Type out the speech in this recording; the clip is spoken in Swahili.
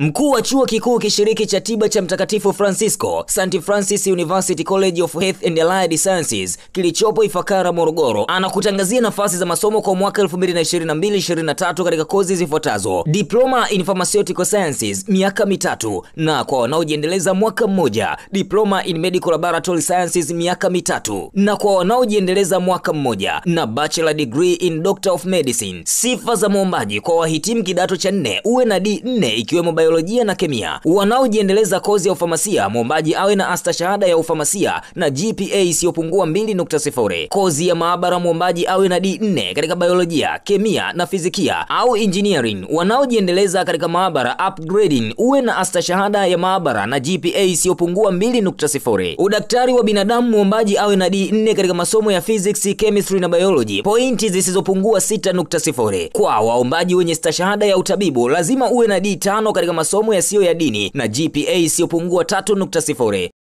Mkuu wa chuo kikuu kishiriki cha tiba cha Mtakatifu Francisco, St Francis University College of Health and Allied Sciences kilichopo Ifakara, Morogoro, anakutangazia nafasi za masomo kwa mwaka 2022-2023 katika kozi zifuatazo: diploma in pharmaceutical sciences miaka mitatu, na kwa wanaojiendeleza mwaka mmoja; diploma in medical laboratory sciences miaka mitatu, na kwa wanaojiendeleza mwaka mmoja; na bachelor degree in doctor of medicine. Sifa za mwombaji: kwa wahitimu kidato cha nne uwe na D4 ikiwemo biolojia na kemia. Wanaojiendeleza kozi ya ufamasia, mwombaji awe na astashahada ya ufamasia na GPA isiyopungua 2.0. Kozi ya maabara, mwombaji awe na D4 katika biolojia, kemia na fizikia au engineering. Wanaojiendeleza katika maabara upgrading, uwe na astashahada ya maabara na GPA isiyopungua 2.0. Udaktari wa binadamu, mwombaji awe na D4 katika masomo ya physics, chemistry na biology, pointi zisizopungua 6.0. Kwa waombaji wenye stashahada ya utabibu lazima uwe na D5 katika masomo yasiyo ya dini na GPA isiyopungua 3.0.